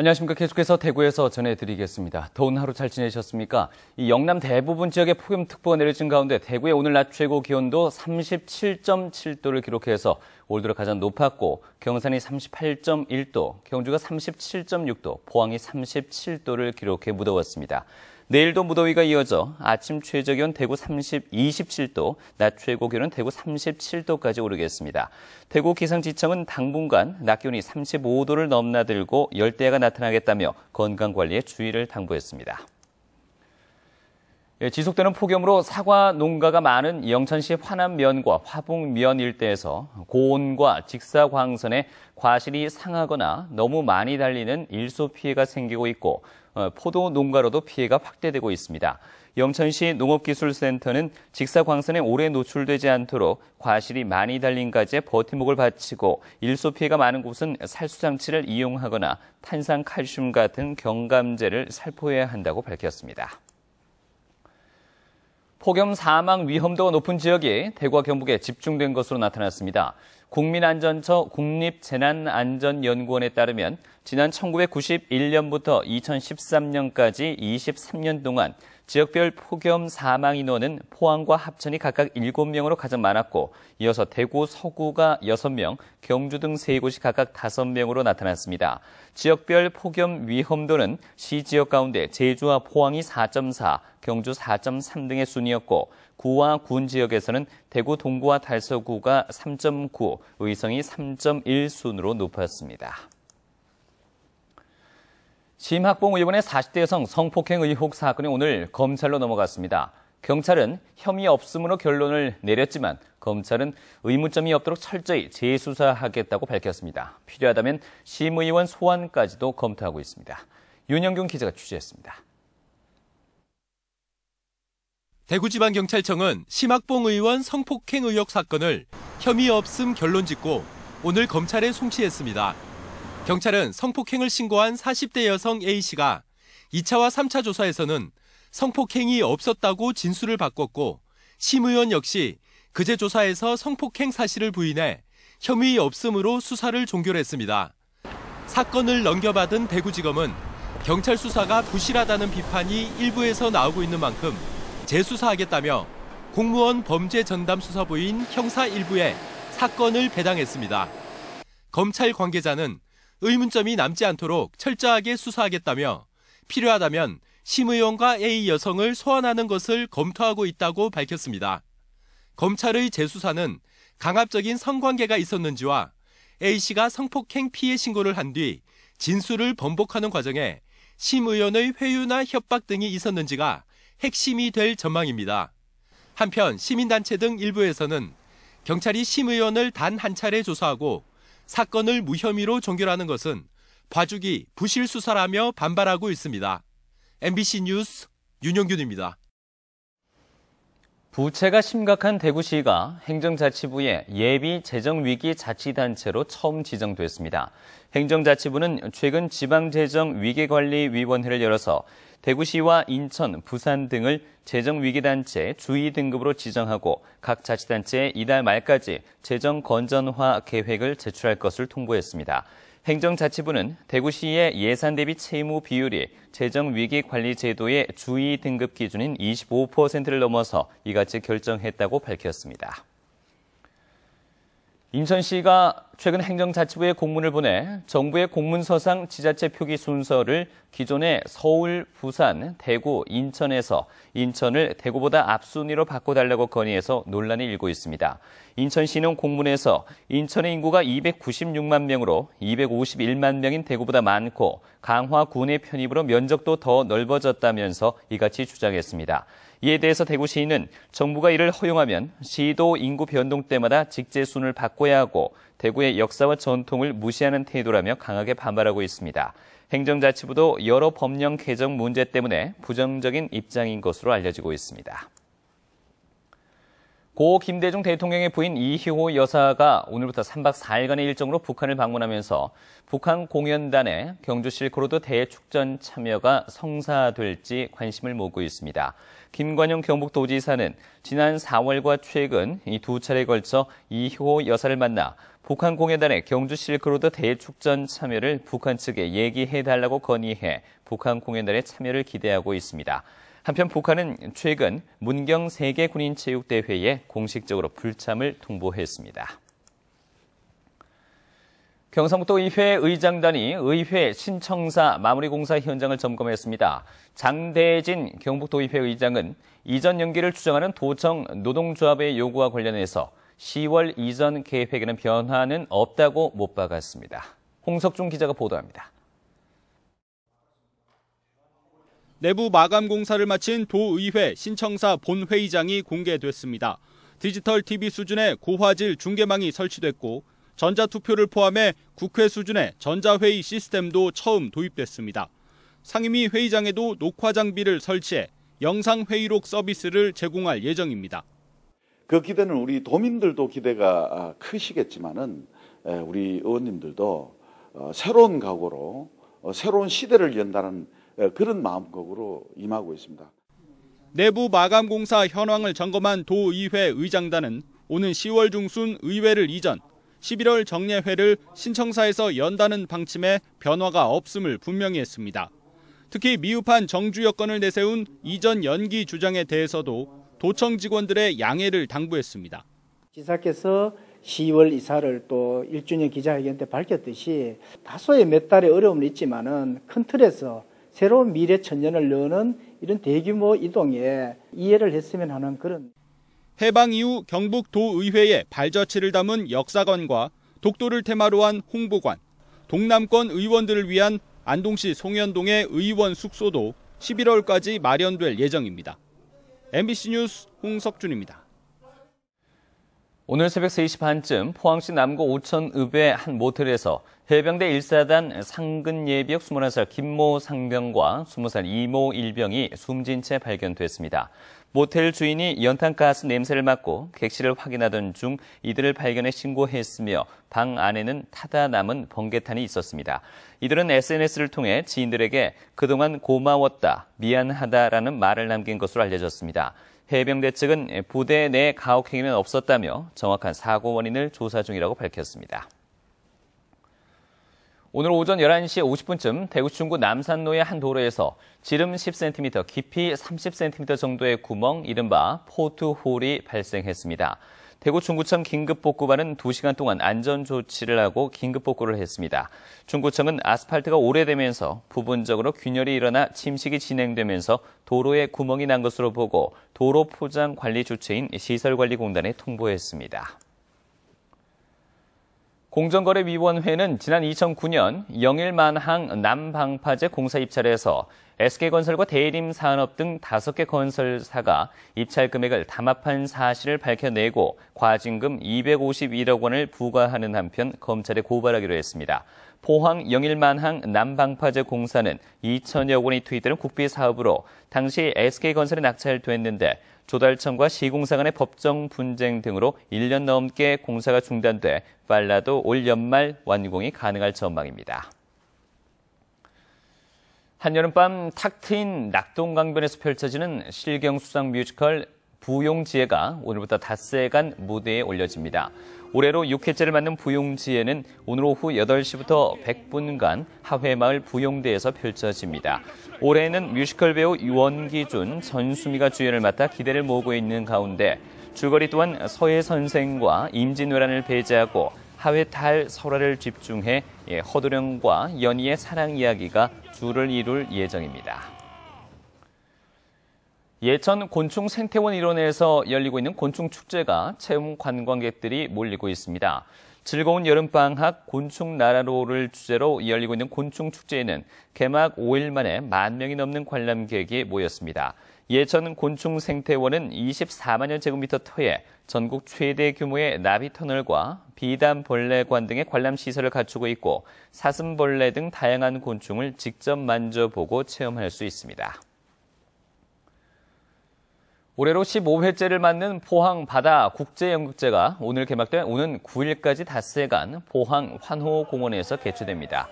안녕하십니까. 계속해서 대구에서 전해드리겠습니다. 더운 하루 잘 지내셨습니까? 이 영남 대부분 지역에 폭염특보가 내려진 가운데 대구의 오늘 낮 최고 기온도 37.7도를 기록해서 올 들어 가장 높았고 경산이 38.1도, 경주가 37.6도, 포항이 37도를 기록해 무더웠습니다. 내일도 무더위가 이어져 아침 최저 기온 대구 30, 27도, 낮 최고 기온은 대구 37도까지 오르겠습니다. 대구 기상지청은 당분간 낮 기온이 35도를 넘나들고 열대야가 나타나겠다며 건강 관리에 주의를 당부했습니다. 예, 지속되는 폭염으로 사과 농가가 많은 영천시 화남면과 화북면 일대에서 고온과 직사광선에 과실이 상하거나 너무 많이 달리는 일소 피해가 생기고 있고 어, 포도 농가로도 피해가 확대되고 있습니다. 영천시 농업기술센터는 직사광선에 오래 노출되지 않도록 과실이 많이 달린 가지에 버팀목을 바치고 일소 피해가 많은 곳은 살수장치를 이용하거나 탄산칼슘 같은 경감제를 살포해야 한다고 밝혔습니다. 폭염 사망 위험도가 높은 지역이 대구와 경북에 집중된 것으로 나타났습니다. 국민안전처 국립재난안전연구원에 따르면 지난 1991년부터 2013년까지 23년 동안 지역별 폭염 사망 인원은 포항과 합천이 각각 7명으로 가장 많았고 이어서 대구, 서구가 6명, 경주 등 3곳이 각각 5명으로 나타났습니다. 지역별 폭염 위험도는 시 지역 가운데 제주와 포항이 4.4, 경주 4.3 등의 순이었고 구와 군 지역에서는 대구 동구와 달서구가 3.9, 의성이 3.1 순으로 높았습니다. 심학봉 의원의 40대 여성 성폭행 의혹 사건이 오늘 검찰로 넘어갔습니다. 경찰은 혐의 없음으로 결론을 내렸지만 검찰은 의무점이 없도록 철저히 재수사하겠다고 밝혔습니다. 필요하다면 심의원 소환까지도 검토하고 있습니다. 윤영균 기자가 취재했습니다. 대구지방경찰청은 심학봉 의원 성폭행 의혹 사건을 혐의 없음 결론 짓고 오늘 검찰에 송치했습니다. 경찰은 성폭행을 신고한 40대 여성 A씨가 2차와 3차 조사에서는 성폭행이 없었다고 진술을 바꿨고 심 의원 역시 그제 조사에서 성폭행 사실을 부인해 혐의 없음으로 수사를 종결했습니다. 사건을 넘겨받은 대구지검은 경찰 수사가 부실하다는 비판이 일부에서 나오고 있는 만큼 재수사하겠다며 공무원 범죄 전담 수사부인 형사 1부에 사건을 배당했습니다. 검찰 관계자는 의문점이 남지 않도록 철저하게 수사하겠다며 필요하다면 심의원과 A 여성을 소환하는 것을 검토하고 있다고 밝혔습니다. 검찰의 재수사는 강압적인 성관계가 있었는지와 A씨가 성폭행 피해 신고를 한 뒤 진술을 번복하는 과정에 심의원의 회유나 협박 등이 있었는지가 핵심이 될 전망입니다. 한편 시민단체 등 일부에서는 경찰이 심 의원을 단 한 차례 조사하고 사건을 무혐의로 종결하는 것은 봐주기 부실 수사라며 반발하고 있습니다. MBC 뉴스 윤영균입니다. 부채가 심각한 대구시가 행정자치부의 예비 재정위기 자치단체로 처음 지정됐습니다. 행정자치부는 최근 지방재정위기관리위원회를 열어서 대구시와 인천, 부산 등을 재정위기단체 주의 등급으로 지정하고 각 자치단체에 이달 말까지 재정 건전화 계획을 제출할 것을 통보했습니다. 행정자치부는 대구시의 예산 대비 채무 비율이 재정위기관리제도의 주의 등급 기준인 25%를 넘어서 이같이 결정했다고 밝혔습니다. 인천시가 최근 행정자치부의 공문을 보내 정부의 공문서상 지자체 표기 순서를 기존의 서울, 부산, 대구, 인천에서 인천을 대구보다 앞순위로 바꿔달라고 건의해서 논란이 일고 있습니다. 인천시는 공문에서 인천의 인구가 296만 명으로 251만 명인 대구보다 많고 강화군의 편입으로 면적도 더 넓어졌다면서 이같이 주장했습니다. 이에 대해서 대구시인은 정부가 이를 허용하면 시도 인구 변동 때마다 직제순을 바꿔야 하고 대구의 역사와 전통을 무시하는 태도라며 강하게 반발하고 있습니다. 행정자치부도 여러 법령 개정 문제 때문에 부정적인 입장인 것으로 알려지고 있습니다. 고 김대중 대통령의 부인 이희호 여사가 오늘부터 3박 4일간의 일정으로 북한을 방문하면서 북한 공연단의 경주 실크로드 대축전 참여가 성사될지 관심을 모으고 있습니다. 김관용 경북도지사는 지난 4월과 최근 이 두 차례에 걸쳐 이희호 여사를 만나 북한 공연단의 경주 실크로드 대축전 참여를 북한 측에 얘기해달라고 건의해 북한 공연단의 참여를 기대하고 있습니다. 한편 북한은 최근 문경 세계 군인 체육 대회에 공식적으로 불참을 통보했습니다. 경상북도 의회 의장단이 의회 신청사 마무리 공사 현장을 점검했습니다. 장대진 경북도의회 의장은 이전 연기를 주장하는 도청 노동조합의 요구와 관련해서 10월 이전 계획에는 변화는 없다고 못 박았습니다. 홍석중 기자가 보도합니다. 내부 마감 공사를 마친 도의회 신청사 본회의장이 공개됐습니다. 디지털 TV 수준의 고화질 중계망이 설치됐고 전자투표를 포함해 국회 수준의 전자회의 시스템도 처음 도입됐습니다. 상임위 회의장에도 녹화 장비를 설치해 영상 회의록 서비스를 제공할 예정입니다. 그 기대는 우리 도민들도 기대가 아, 크시겠지만은 우리 의원님들도 어, 새로운 각오로 어, 새로운 시대를 연다는 예, 그런 마음가으로 임하고 있습니다. 내부 마감 공사 현황을 점검한 도의회 의장단은 오는 10월 중순 의회를 이전 11월 정례회를 신청사에서 연다는 방침에 변화가 없음을 분명히 했습니다. 특히 미흡한 정주 여건을 내세운 이전 연기 주장에 대해서도 도청 직원들의 양해를 당부했습니다. 지사께서 10월 이사를 또 1주년 기자회견 때 밝혔듯이 다소의 몇 달의 어려움은 있지만큰 틀에서 새로운 미래 천년을 여는 이런 대규모 이동에 이해를 했으면 하는 그런 해방 이후 경북도의회의 발자취를 담은 역사관과 독도를 테마로 한 홍보관, 동남권 의원들을 위한 안동시 송현동의 의원 숙소도 11월까지 마련될 예정입니다. MBC 뉴스 홍석준입니다. 오늘 새벽 3시 반쯤 포항시 남구 오천 읍의 한 모텔에서 해병대 1사단 상근 예비역 21살 김모 상병과 20살 이모 일병이 숨진 채 발견됐습니다. 모텔 주인이 연탄가스 냄새를 맡고 객실을 확인하던 중 이들을 발견해 신고했으며 방 안에는 타다 남은 번개탄이 있었습니다. 이들은 SNS를 통해 지인들에게 그동안 고마웠다, 미안하다라는 말을 남긴 것으로 알려졌습니다. 해병대 측은 부대 내 가혹 행위는 없었다며 정확한 사고 원인을 조사 중이라고 밝혔습니다. 오늘 오전 11시 50분쯤 대구 중구 남산로의 한 도로에서 지름 10cm, 깊이 30cm 정도의 구멍, 이른바 포트홀이 발생했습니다. 대구 중구청 긴급복구반은 2시간 동안 안전조치를 하고 긴급복구를 했습니다. 중구청은 아스팔트가 오래되면서 부분적으로 균열이 일어나 침식이 진행되면서 도로에 구멍이 난 것으로 보고 도로 포장 관리 주체인 시설관리공단에 통보했습니다. 공정거래위원회는 지난 2009년 영일만항 남방파제 공사 입찰에서 SK건설과 대림산업 등 5개 건설사가 입찰 금액을 담합한 사실을 밝혀내고 과징금 251억 원을 부과하는 한편 검찰에 고발하기로 했습니다. 포항 영일만항 남방파제 공사는 2천여 원이 투입되는 국비 사업으로 당시 SK건설에 낙찰됐는데 조달청과 시공사 간의 법정 분쟁 등으로 1년 넘게 공사가 중단돼 빨라도 올 연말 완공이 가능할 전망입니다. 한여름밤 탁 트인 낙동강변에서 펼쳐지는 실경수상 뮤지컬 부용지혜가 오늘부터 닷새간 무대에 올려집니다. 올해로 6회째를 맞는 부용지에는 오늘 오후 8시부터 100분간 하회마을 부용대에서 펼쳐집니다. 올해에는 뮤지컬 배우 유원기준, 전수미가 주연을 맡아 기대를 모으고 있는 가운데 줄거리 또한 서예 선생과 임진왜란을 배제하고 하회 탈 설화를 집중해 예, 허도령과 연희의 사랑 이야기가 주를 이룰 예정입니다. 예천 곤충 생태원 일원에서 열리고 있는 곤충 축제가 체험 관광객들이 몰리고 있습니다. 즐거운 여름방학 곤충 나라로를 주제로 열리고 있는 곤충 축제에는 개막 5일 만에 만 명이 넘는 관람객이 모였습니다. 예천 곤충 생태원은 24만여 제곱미터 터에 전국 최대 규모의 나비 터널과 비단 벌레관 등의 관람 시설을 갖추고 있고 사슴벌레 등 다양한 곤충을 직접 만져보고 체험할 수 있습니다. 올해로 15회째를 맞는 포항 바다 국제연극제가 오늘 개막된 오는 9일까지 닷새간 포항 환호공원에서 개최됩니다.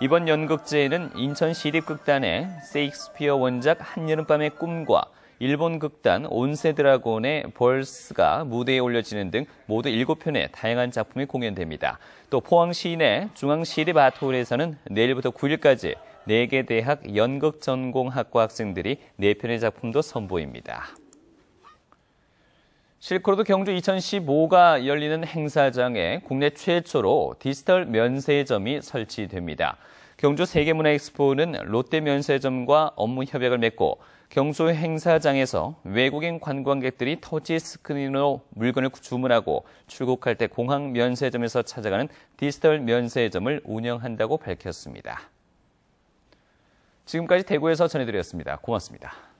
이번 연극제에는 인천 시립극단의 세익스피어 원작 한여름밤의 꿈과 일본 극단 온세드라곤의 벌스가 무대에 올려지는 등 모두 7편의 다양한 작품이 공연됩니다. 또 포항시내 중앙시립아트홀에서는 내일부터 9일까지 4개 대학 연극전공학과 학생들이 4편의 작품도 선보입니다. 실크로드 경주 2015가 열리는 행사장에 국내 최초로 디지털 면세점이 설치됩니다. 경주 세계문화엑스포는 롯데 면세점과 업무 협약을 맺고 경주 행사장에서 외국인 관광객들이 터치 스크린으로 물건을 주문하고 출국할 때 공항 면세점에서 찾아가는 디지털 면세점을 운영한다고 밝혔습니다. 지금까지 대구에서 전해드렸습니다. 고맙습니다.